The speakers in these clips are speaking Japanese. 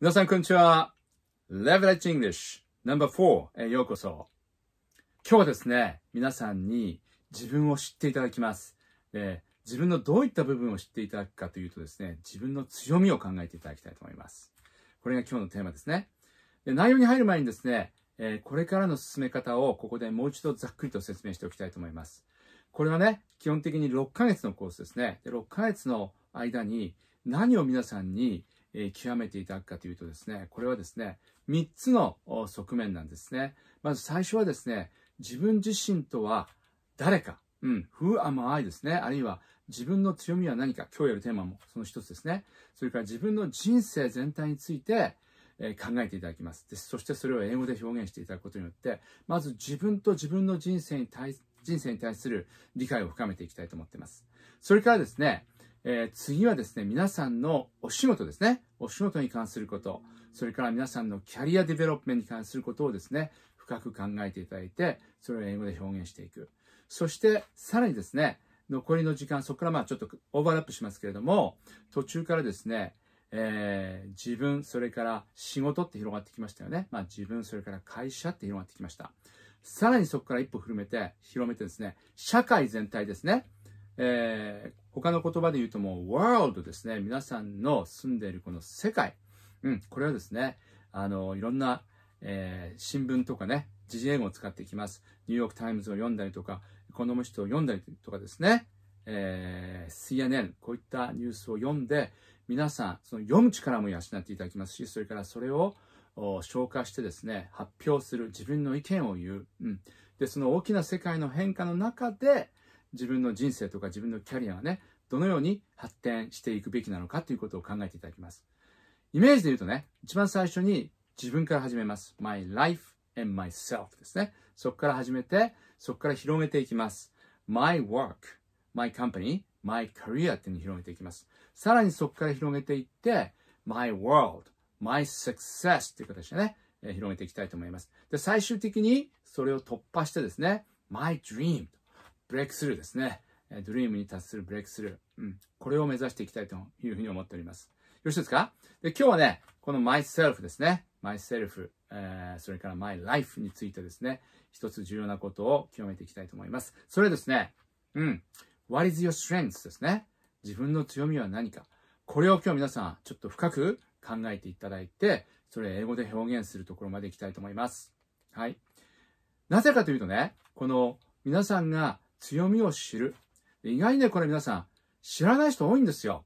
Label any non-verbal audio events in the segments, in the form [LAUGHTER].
皆さん、こんにちは。Leverage English No.4 へようこそ。今日はですね、皆さんに自分を知っていただきます。えー、自分のどういった部分を知っていただくかというとですね、自分の強みを考えていただきたいと思います。これが今日のテーマですね。で内容に入る前にですね、えー、これからの進め方をここでもう一度ざっくりと説明しておきたいと思います。これはね、基本的に6ヶ月のコースですね。で6ヶ月の間に何を皆さんにえ極めていただくかというとですね、これはですね、3つの側面なんですね。まず最初はですね、自分自身とは誰か、うん、who am I ですね、あるいは自分の強みは何か、今日やるテーマもその一つですね。それから自分の人生全体について、え考えていただきますで。そしてそれを英語で表現していただくことによって、まず自分と自分の人生に対人生に対する理解を深めていきたいと思っています。それからですね、えー、次はですね、皆さんのお仕事ですね。お仕事に関すること、それから皆さんのキャリアディベロップメントに関することをですね、深く考えていただいて、それを英語で表現していく。そして、さらにですね、残りの時間、そこからまあちょっとオーバーラップしますけれども、途中からですね、えー、自分、それから仕事って広がってきましたよね。まあ自分、それから会社って広がってきました。さらにそこから一歩広めて、広めてですね、社会全体ですね、えー、他の言葉で言うともう world ですね。皆さんの住んでいるこの世界。うん、これはですね、あの、いろんな、えー、新聞とかね、時事英語を使っていきます。ニューヨークタイムズを読んだりとか、この人を読んだりとかですね、えー、CNN、こういったニュースを読んで、皆さん、その読む力も養っていただきますし、それからそれを消化してですね、発表する、自分の意見を言う。うん、で、その大きな世界の変化の中で、自分の人生とか自分のキャリアがね、どのように発展していくべきなのかということを考えていただきます。イメージで言うとね、一番最初に自分から始めます。my life and myself ですね。そこから始めて、そこから広げていきます。my work, my company, my career っていうの広げていきます。さらにそこから広げていって、my world, my success っていう形でね、広げていきたいと思います。で、最終的にそれを突破してですね、my dream ブレイクスルーですね。ドリームに達するブレイクスルー。うん。これを目指していきたいというふうに思っております。よろしいですかで、今日はね、この myself ですね。myself、えー、それから my life についてですね、一つ重要なことを極めていきたいと思います。それですね、うん。what is your strength ですね。自分の強みは何か。これを今日皆さん、ちょっと深く考えていただいて、それ英語で表現するところまでいきたいと思います。はい。なぜかというとね、この皆さんが強みを知る。意外にね、これ皆さん、知らない人多いんですよ。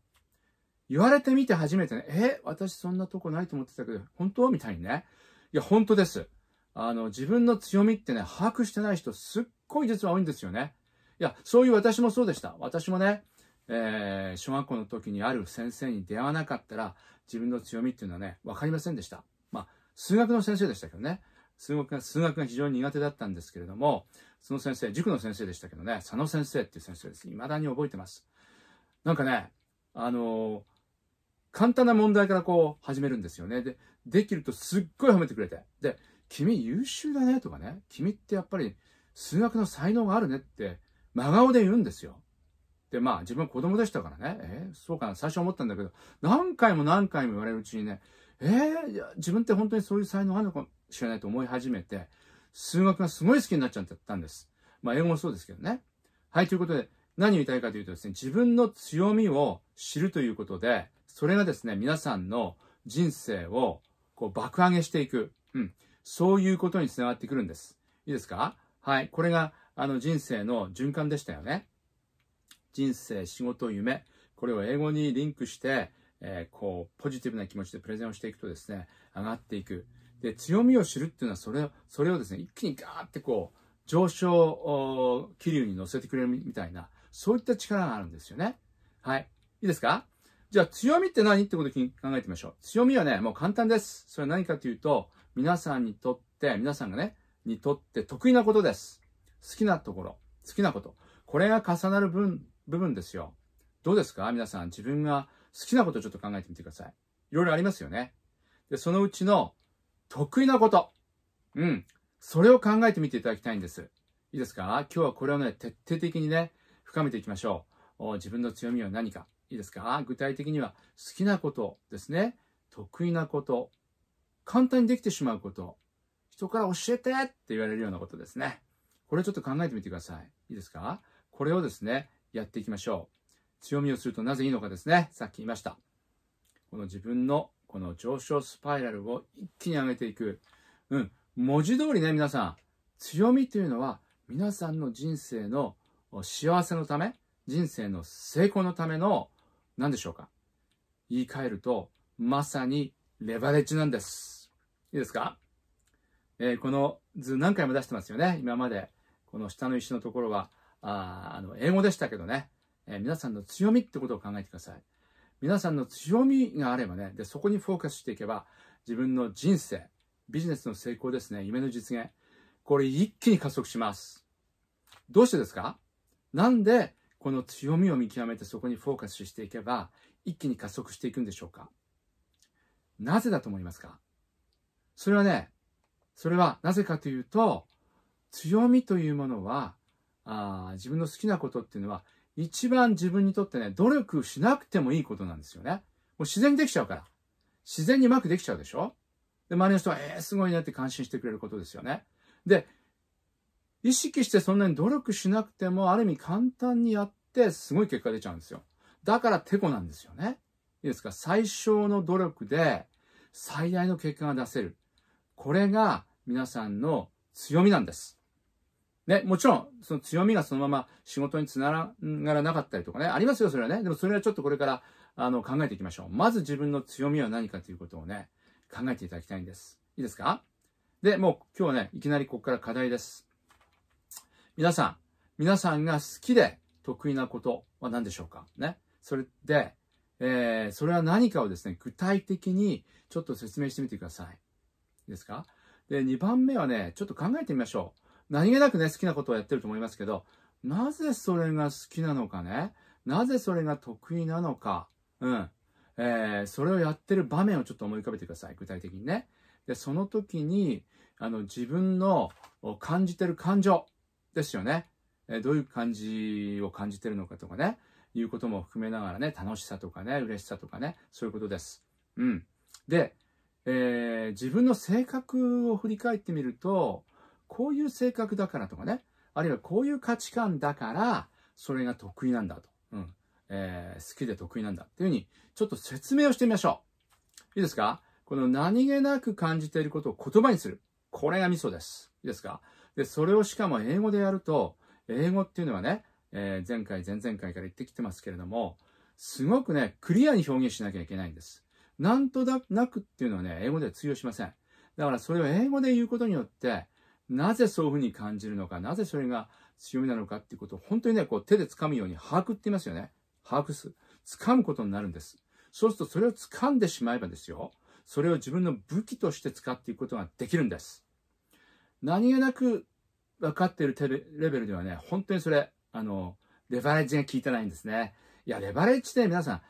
言われてみて初めてね、え、私そんなとこないと思ってたけど、本当みたいにね。いや、本当です。あの、自分の強みってね、把握してない人、すっごい実は多いんですよね。いや、そういう私もそうでした。私もね、えー、小学校の時にある先生に出会わなかったら、自分の強みっていうのはね、わかりませんでした。まあ、数学の先生でしたけどね。数学が、数学が非常に苦手だったんですけれども、その先生、塾の先生でしたけどね、佐野先生っていう先生です。未だに覚えてます。なんかね、あのー、簡単な問題からこう始めるんですよね。で、できるとすっごい褒めてくれて。で、君優秀だねとかね、君ってやっぱり数学の才能があるねって真顔で言うんですよ。で、まあ自分は子供でしたからね、えー、そうかな、最初思ったんだけど、何回も何回も言われるうちにね、えー、自分って本当にそういう才能あるのかもしれないと思い始めて、数学がすごい好きになっちゃったんです。まあ、英語もそうですけどね。はい、ということで、何を言いたいかというとですね、自分の強みを知るということで、それがですね、皆さんの人生をこう爆上げしていく。うん。そういうことにつながってくるんです。いいですかはい。これが、あの、人生の循環でしたよね。人生、仕事、夢。これを英語にリンクして、えー、こう、ポジティブな気持ちでプレゼンをしていくとですね、上がっていく。で、強みを知るっていうのは、それ、それをですね、一気にガーってこう、上昇気流に乗せてくれるみたいな、そういった力があるんですよね。はい。いいですかじゃあ強みって何ってことに考えてみましょう。強みはね、もう簡単です。それは何かというと、皆さんにとって、皆さんがね、にとって得意なことです。好きなところ、好きなこと。これが重なる分、部分ですよ。どうですか皆さん、自分が好きなことちょっと考えてみてください。いろいろありますよね。で、そのうちの得意なこと。うん。それを考えてみていただきたいんです。いいですか今日はこれをね、徹底的にね、深めていきましょう。自分の強みは何か。いいですか具体的には好きなことですね。得意なこと。簡単にできてしまうこと。人から教えてって言われるようなことですね。これちょっと考えてみてください。いいですかこれをですね、やっていきましょう。強みをするとなぜいいのかですね。さっき言いました。この自分のこの上昇スパイラルを一気に上げていく。うん。文字通りね、皆さん。強みというのは、皆さんの人生の幸せのため、人生の成功のための、何でしょうか。言い換えると、まさにレバレッジなんです。いいですかえー、この図何回も出してますよね。今まで。この下の石のところは、ああの、英語でしたけどね。えー、皆さんの強みってことを考えてください。皆さんの強みがあればね、で、そこにフォーカスしていけば、自分の人生、ビジネスの成功ですね、夢の実現、これ一気に加速します。どうしてですかなんで、この強みを見極めてそこにフォーカスしていけば、一気に加速していくんでしょうかなぜだと思いますかそれはね、それはなぜかというと、強みというものは、あ自分の好きなことっていうのは一番自分にとってね、努力しなくてもいいことなんですよね。もう自然にできちゃうから。自然にうまくできちゃうでしょで、周りの人は、えー、すごいねって感心してくれることですよね。で、意識してそんなに努力しなくても、ある意味簡単にやって、すごい結果出ちゃうんですよ。だから、てこなんですよね。いいですか最小の努力で、最大の結果が出せる。これが、皆さんの強みなんです。ね、もちろん、その強みがそのまま仕事につながらなかったりとかね、ありますよ、それはね。でもそれはちょっとこれから、あの、考えていきましょう。まず自分の強みは何かということをね、考えていただきたいんです。いいですかで、もう今日はね、いきなりここから課題です。皆さん、皆さんが好きで得意なことは何でしょうかね。それで、えー、それは何かをですね、具体的にちょっと説明してみてください。いいですかで、2番目はね、ちょっと考えてみましょう。何気なくね、好きなことをやってると思いますけど、なぜそれが好きなのかね、なぜそれが得意なのか、うん。えー、それをやってる場面をちょっと思い浮かべてください、具体的にね。で、その時に、あの、自分の感じてる感情ですよね。えどういう感じを感じてるのかとかね、いうことも含めながらね、楽しさとかね、嬉しさとかね、そういうことです。うん。で、えー、自分の性格を振り返ってみると、こういう性格だからとかね、あるいはこういう価値観だから、それが得意なんだと。うん。えー、好きで得意なんだっていうふうに、ちょっと説明をしてみましょう。いいですかこの何気なく感じていることを言葉にする。これがミソです。いいですかで、それをしかも英語でやると、英語っていうのはね、えー、前回、前々回から言ってきてますけれども、すごくね、クリアに表現しなきゃいけないんです。なんとなくっていうのはね、英語では通用しません。だからそれを英語で言うことによって、なぜそういうふうに感じるのか、なぜそれが強みなのかっていうことを本当にね、こう手で掴むように把握って言いますよね。把握する。掴むことになるんです。そうするとそれを掴んでしまえばですよ。それを自分の武器として使っていくことができるんです。何気なく分かっているレベルではね、本当にそれ、あの、レバレッジが効いてないんですね。いや、レバレッジって皆さ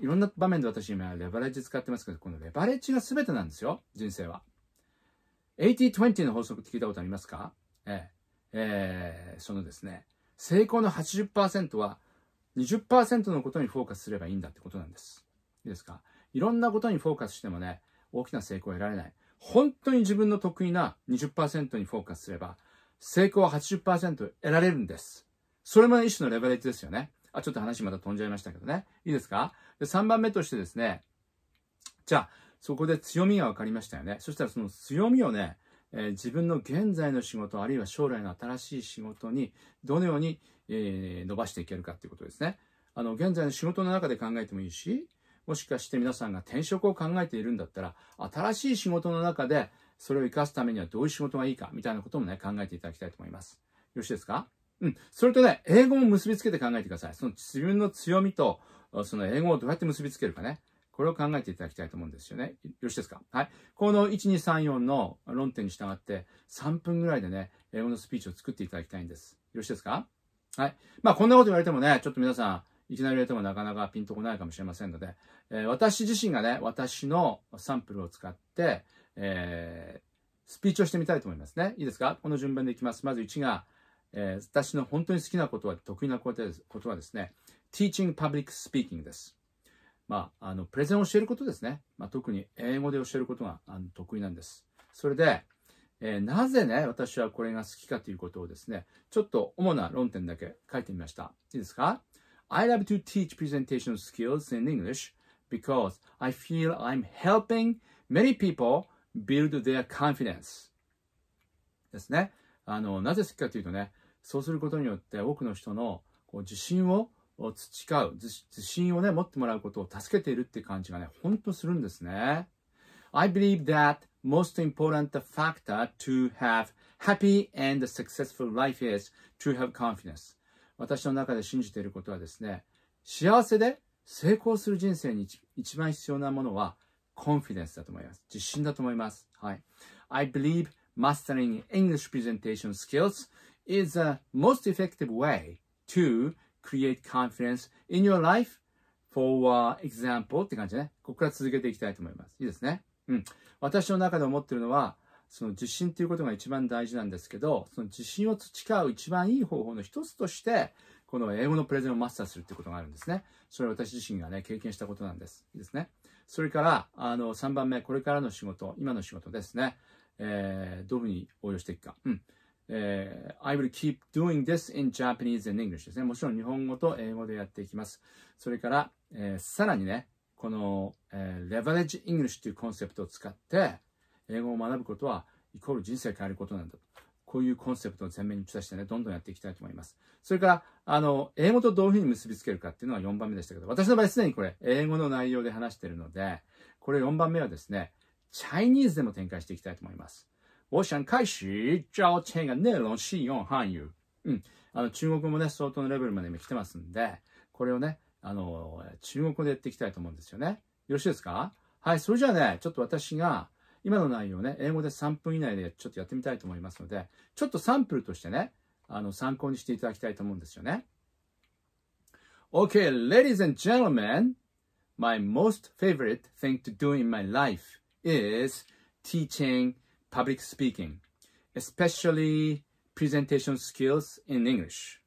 ん、いろんな場面で私今レバレッジ使ってますけど、このレバレッジが全てなんですよ、人生は。80-20の法則って聞いたことありますかえー、えー、そのですね、成功の80%は20%のことにフォーカスすればいいんだってことなんです。いいですかいろんなことにフォーカスしてもね、大きな成功を得られない。本当に自分の得意な20%にフォーカスすれば、成功は80%得られるんです。それも一種のレバレッジですよね。あ、ちょっと話また飛んじゃいましたけどね。いいですかで ?3 番目としてですね、じゃあ、そこで強みが分かりましたよね。そしたらその強みをね、え自分の現在の仕事、あるいは将来の新しい仕事に、どのように、え伸ばしていけるかっていうことですね。あの、現在の仕事の中で考えてもいいし、もしかして皆さんが転職を考えているんだったら、新しい仕事の中で、それを活かすためにはどういう仕事がいいか、みたいなこともね、考えていただきたいと思います。よろしいですかうん。それとね、英語も結びつけて考えてください。その自分の強みと、その英語をどうやって結びつけるかね。これを考えていただきたいと思うんですよね。よろしいですかはい。この1234の論点に従って、3分ぐらいでね、英語のスピーチを作っていただきたいんです。よろしいですかはい。まあ、こんなこと言われてもね、ちょっと皆さん、いきなり言われてもなかなかピンとこないかもしれませんので、えー、私自身がね、私のサンプルを使って、えー、スピーチをしてみたいと思いますね。いいですかこの順番でいきます。まず1が、えー、私の本当に好きなことは、得意なことはですね、teaching public speaking です。まあ、あの、プレゼンを教えることですね。まあ、特に英語で教えることがあの得意なんです。それで、えー、なぜね、私はこれが好きかということをですね、ちょっと主な論点だけ書いてみました。いいですか ?I love to teach presentation skills in English because I feel I'm helping many people build their confidence. ですね。あの、なぜ好きかというとね、そうすることによって多くの人のこう自信をを培う、自信をね、持ってもらうことを助けているって感じがね、ほんとするんですね。I believe that most important factor to have happy and successful life is to have confidence. 私の中で信じていることはですね、幸せで成功する人生に一番必要なものは、コンフィデンスだと思います。自信だと思います。はい。I believe mastering English presentation skills is a most effective way to create confidence in your life for example って感じね。ここから続けていきたいと思います。いいですね。うん。私の中で思ってるのは、その自信ということが一番大事なんですけど、その自信を培う一番いい方法の一つとして、この英語のプレゼンをマスターするってことがあるんですね。それは私自身がね、経験したことなんです。いいですね。それから、あの、3番目、これからの仕事、今の仕事ですね。えー、どういうふうに応用していくか。うん。えー、I will keep doing this in Japanese and English ですね。もちろん日本語と英語でやっていきます。それから、えー、さらにね、この、えー、Leverage English というコンセプトを使って、英語を学ぶことは、イコール人生を変えることなんだと。こういうコンセプトを前面に打ち出してね、どんどんやっていきたいと思います。それから、あの、英語とどういうふうに結びつけるかっていうのは4番目でしたけど、私の場合すでにこれ、英語の内容で話しているので、これ4番目はですね、チャイニーズでも展開していきたいと思います。我想開始教这个内容使用汉ー。うん。あの、中国語もね、相当のレベルまで今来てますんで、これをね、あの、中国語でやっていきたいと思うんですよね。よろしいですかはい、それじゃあね、ちょっと私が、今の内容をね、英語で3分以内でちょっとやってみたいと思いますので、ちょっとサンプルとしてね、あの、参考にしていただきたいと思うんですよね。Okay, ladies and gentlemen, my most favorite thing to do in my life is teaching public speaking, especially presentation skills in English.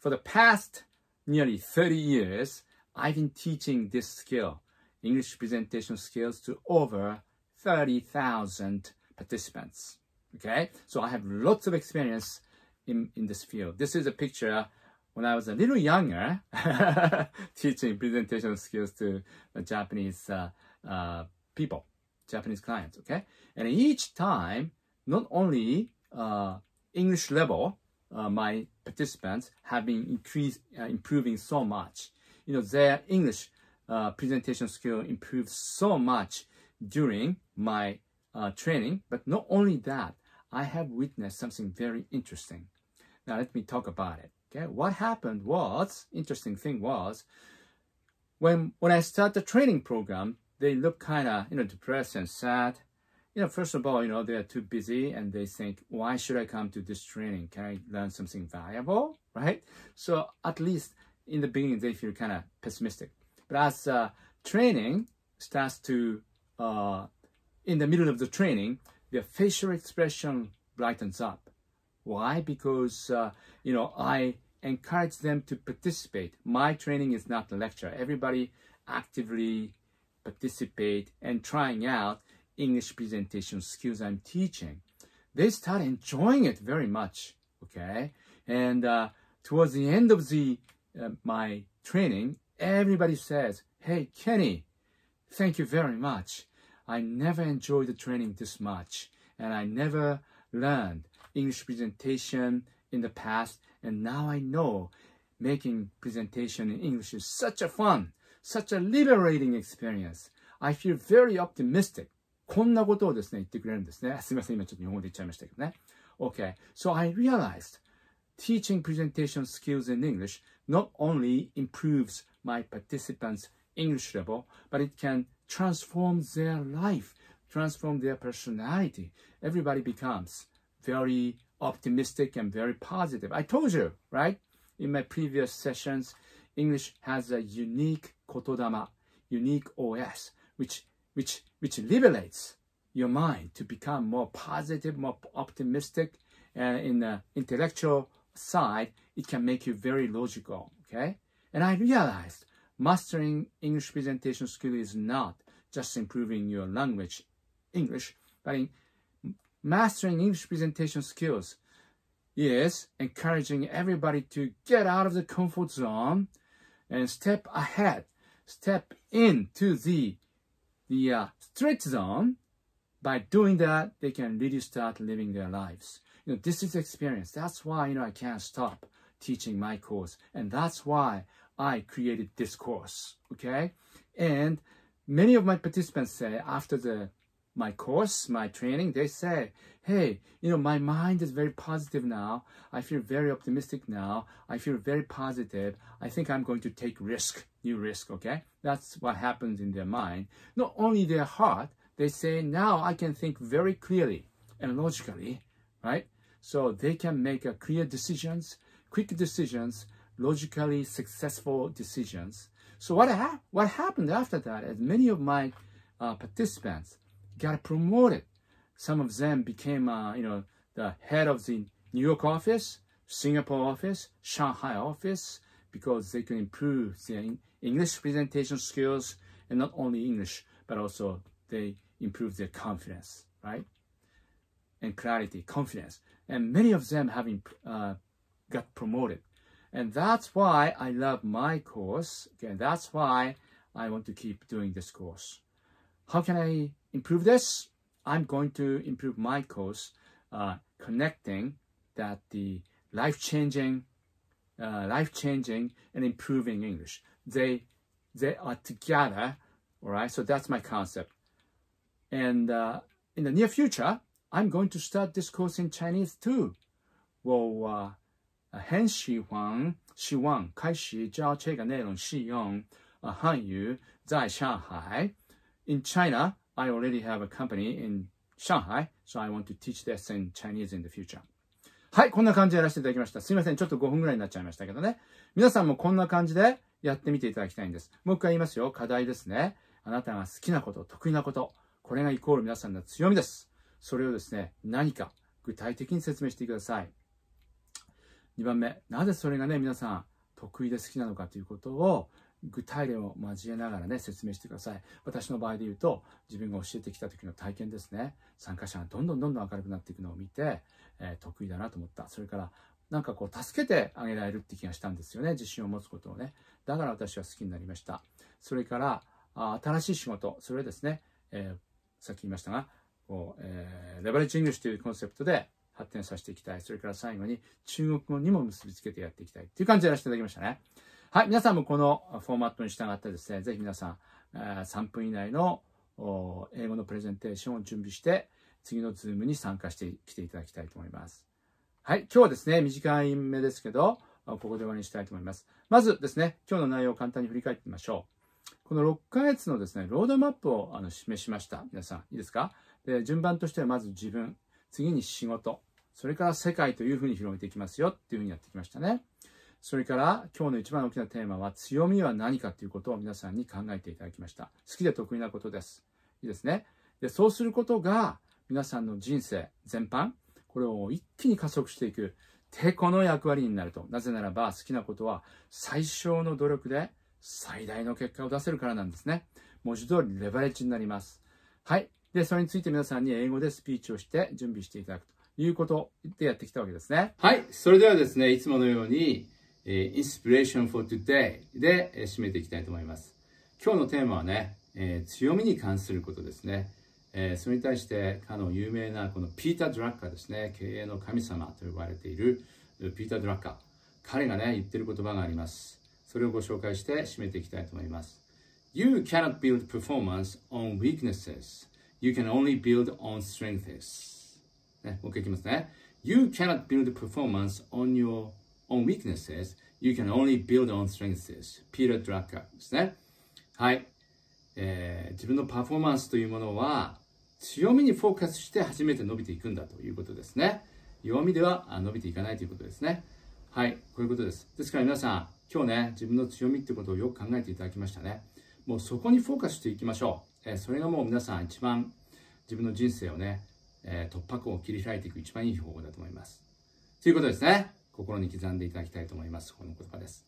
For the past nearly 30 years, I've been teaching this skill, English presentation skills, to over 30,000 participants. Okay, so I have lots of experience in, in this field. This is a picture when I was a little younger, [LAUGHS] teaching presentation skills to Japanese uh, uh, people. Japanese clients, okay? And each time, not only uh, English level, uh, my participants have been increased, uh, improving so much. You know, their English uh, presentation skill improved so much during my uh, training. But not only that, I have witnessed something very interesting. Now let me talk about it. Okay, what happened was, interesting thing was, when, when I start the training program, they look kind of, you know, depressed and sad. You know, first of all, you know, they are too busy and they think, why should I come to this training? Can I learn something valuable, right? So at least in the beginning, they feel kind of pessimistic. But as uh, training starts to, uh, in the middle of the training, their facial expression brightens up. Why? Because, uh, you know, I encourage them to participate. My training is not a lecture. Everybody actively participate and trying out English presentation skills I'm teaching. They start enjoying it very much, okay? And uh, towards the end of the uh, my training, everybody says, hey, Kenny, thank you very much. I never enjoyed the training this much, and I never learned English presentation in the past, and now I know making presentation in English is such a fun such a liberating experience. I feel very optimistic. こんなことをですね、言ってくれるんですね。すみません、今ちょっと日本語で言っちゃいましたけどね。Okay, [LAUGHS] so I realized teaching presentation skills in English not only improves my participants' English level, but it can transform their life, transform their personality. Everybody becomes very optimistic and very positive. I told you, right? In my previous sessions, English has a unique Kotodama, unique OS, which, which, which liberates your mind to become more positive, more optimistic. and uh, in the intellectual side, it can make you very logical, okay? And I realized mastering English presentation skill is not just improving your language, English, but in mastering English presentation skills is encouraging everybody to get out of the comfort zone and step ahead step into the, the uh, stretch zone, by doing that, they can really start living their lives. You know, this is experience. That's why, you know, I can't stop teaching my course. And that's why I created this course, okay? And many of my participants say after the my course, my training, they say, hey, you know, my mind is very positive now. I feel very optimistic now. I feel very positive. I think I'm going to take risk, new risk, okay? That's what happens in their mind. Not only their heart, they say, now I can think very clearly and logically, right? So they can make a clear decisions, quick decisions, logically successful decisions. So what, ha what happened after that is many of my uh, participants, got promoted. Some of them became, uh, you know, the head of the New York office, Singapore office, Shanghai office, because they can improve their English presentation skills, and not only English, but also they improve their confidence, right? And clarity, confidence. And many of them have uh, got promoted. And that's why I love my course. Okay, that's why I want to keep doing this course. How can I improve this, I'm going to improve my course uh, connecting that the life-changing, uh, life-changing and improving English. They, they are together, all right? So that's my concept. And uh, in the near future, I'm going to start this course in Chinese too. Well, uh, in China, I already have a company in Shanghai, so I want to teach this in Chinese in the future. はい、こんな感じでやらせていただきました。すいません、ちょっと5分ぐらいになっちゃいましたけどね。皆さんもこんな感じでやってみていただきたいんです。もう一回言いますよ。課題ですね。あなたが好きなこと、得意なこと。これがイコール皆さんの強みです。それをですね、何か具体的に説明してください。2番目、なぜそれがね、皆さん得意で好きなのかということを具体例を交えながらね、説明してください。私の場合で言うと、自分が教えてきた時の体験ですね。参加者がどんどんどんどん明るくなっていくのを見て、えー、得意だなと思った。それから、なんかこう、助けてあげられるって気がしたんですよね。自信を持つことをね。だから私は好きになりました。それから、あ新しい仕事。それですね、えー、さっき言いましたが、こう、えー、レバレッジングというコンセプトで発展させていきたい。それから最後に中国語にも結びつけてやっていきたいっていう感じでやらせていただきましたね。はい、皆さんもこのフォーマットに従ってですね、ぜひ皆さん、3分以内の英語のプレゼンテーションを準備して、次のズームに参加してきていただきたいと思います。はい、今日はですね、短い目ですけど、ここで終わりにしたいと思います。まずですね、今日の内容を簡単に振り返ってみましょう。この6ヶ月のですね、ロードマップをあの示しました。皆さん、いいですかで順番としてはまず自分、次に仕事、それから世界というふうに広げていきますよっていうふうにやってきましたね。それから今日の一番大きなテーマは強みは何かということを皆さんに考えていただきました。好きで得意なことです。いいですね。でそうすることが皆さんの人生全般、これを一気に加速していく、てこの役割になると。なぜならば好きなことは最小の努力で最大の結果を出せるからなんですね。文字通りレバレッジになります。はい。で、それについて皆さんに英語でスピーチをして準備していただくということでやってきたわけですね。はい。それではですね、いつものように、え Inspiration for Today で、え締めていきたいと思います。今日のテーマはね、えー、強みに関することですね。えそれに対してかの有名なこのピーター・ドラッカーですね経営の神様と呼ばれているピーター・ドラッカー彼がね言ってる言葉がありますそれをご紹介して締めていきたいと思います You cannot build performance on weaknesses You can only build on strengths、ね、もう一回いきますね You cannot build performance on your on weaknesses, you can only build on strengths. ピーラー・ u c k カーですね。はい、えー。自分のパフォーマンスというものは、強みにフォーカスして初めて伸びていくんだということですね。弱みでは伸びていかないということですね。はい、こういうことです。ですから皆さん、今日ね、自分の強みってことをよく考えていただきましたね。もうそこにフォーカスしていきましょう。えー、それがもう皆さん一番自分の人生をね、えー、突破口を切り開いていく一番いい方法だと思います。ということですね。心に刻んでいただきたいと思います。この言葉です。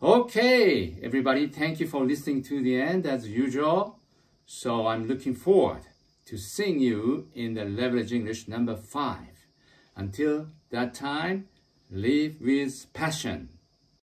Okay, everybody, thank you for listening to the end as usual. So I'm looking forward to seeing you in the Leverage English number five. Until that time, live with passion.